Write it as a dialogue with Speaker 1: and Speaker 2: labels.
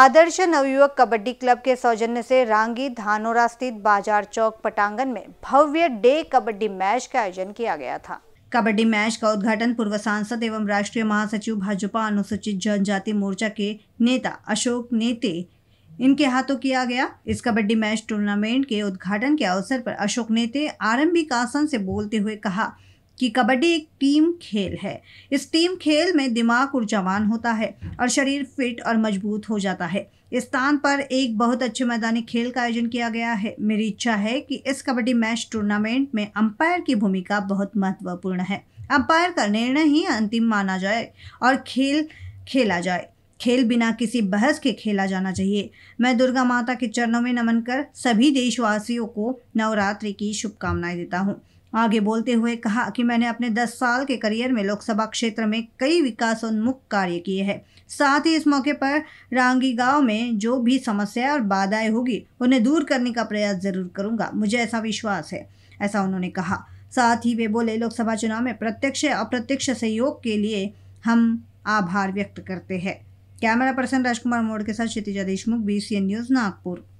Speaker 1: आदर्श नवयुवक कबड्डी क्लब के सौजन्य से रांगी धानोरा स्थित बाजार चौक पटांगन में भव्य डे कबड्डी मैच का आयोजन किया गया था कबड्डी मैच का उद्घाटन पूर्व सांसद एवं राष्ट्रीय महासचिव भाजपा अनुसूचित जनजाति मोर्चा के नेता अशोक नेते इनके हाथों किया गया इस कबड्डी मैच टूर्नामेंट के उद्घाटन के अवसर पर अशोक नेते आरम्भिक आसन से बोलते हुए कहा कि कबड्डी एक टीम खेल है इस टीम खेल में दिमाग ऊर्जावान होता है और शरीर फिट और मजबूत हो जाता है इस स्थान पर एक बहुत अच्छे मैदानी खेल का आयोजन किया गया है मेरी इच्छा है कि इस कबड्डी मैच टूर्नामेंट में अंपायर की भूमिका बहुत महत्वपूर्ण है अंपायर का निर्णय ही अंतिम माना जाए और खेल खेला जाए खेल बिना किसी बहस के खेला जाना चाहिए मैं दुर्गा माता के चरणों में नमन कर सभी देशवासियों को नवरात्रि की शुभकामनाएं देता हूँ आगे बोलते हुए कहा कि मैंने अपने 10 साल के करियर में लोकसभा क्षेत्र में कई विकासोन्मुख कार्य किए हैं साथ ही इस मौके पर रांगी गांव में जो भी समस्या और बाधाएं होगी उन्हें दूर करने का प्रयास जरूर करूंगा मुझे ऐसा विश्वास है ऐसा उन्होंने कहा साथ ही वे बोले लोकसभा चुनाव में प्रत्यक्ष अप्रत्यक्ष सहयोग के लिए हम आभार व्यक्त करते हैं कैमरा पर्सन राजकुमार मोड़ के साथ क्षितिजा देशमुख बी न्यूज़ नागपुर